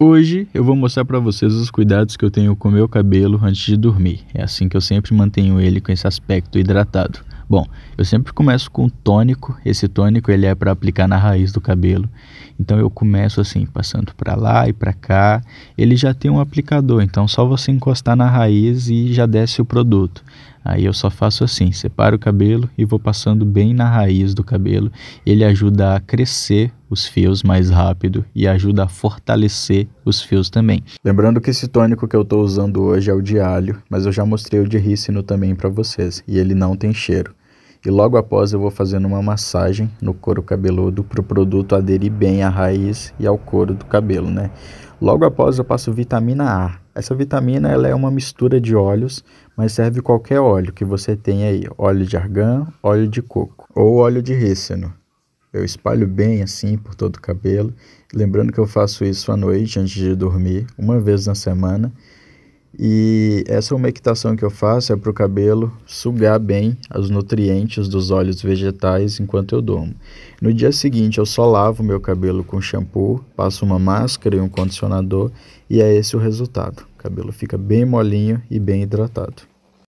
Hoje eu vou mostrar para vocês os cuidados que eu tenho com meu cabelo antes de dormir. É assim que eu sempre mantenho ele com esse aspecto hidratado. Bom, eu sempre começo com um tônico. Esse tônico ele é para aplicar na raiz do cabelo. Então eu começo assim, passando para lá e para cá. Ele já tem um aplicador, então só você encostar na raiz e já desce o produto. Aí eu só faço assim, separo o cabelo e vou passando bem na raiz do cabelo. Ele ajuda a crescer os fios mais rápido e ajuda a fortalecer os fios também. Lembrando que esse tônico que eu estou usando hoje é o de alho, mas eu já mostrei o de rícino também para vocês e ele não tem cheiro e logo após eu vou fazendo uma massagem no couro cabeludo para o produto aderir bem à raiz e ao couro do cabelo, né? Logo após eu passo vitamina A. Essa vitamina ela é uma mistura de óleos, mas serve qualquer óleo que você tenha aí, óleo de argan, óleo de coco ou óleo de rícino. Eu espalho bem assim por todo o cabelo, lembrando que eu faço isso à noite antes de dormir, uma vez na semana. E essa uma equitação que eu faço é para o cabelo sugar bem os nutrientes dos óleos vegetais enquanto eu durmo. No dia seguinte, eu só lavo meu cabelo com shampoo, passo uma máscara e um condicionador, e é esse o resultado. O cabelo fica bem molinho e bem hidratado.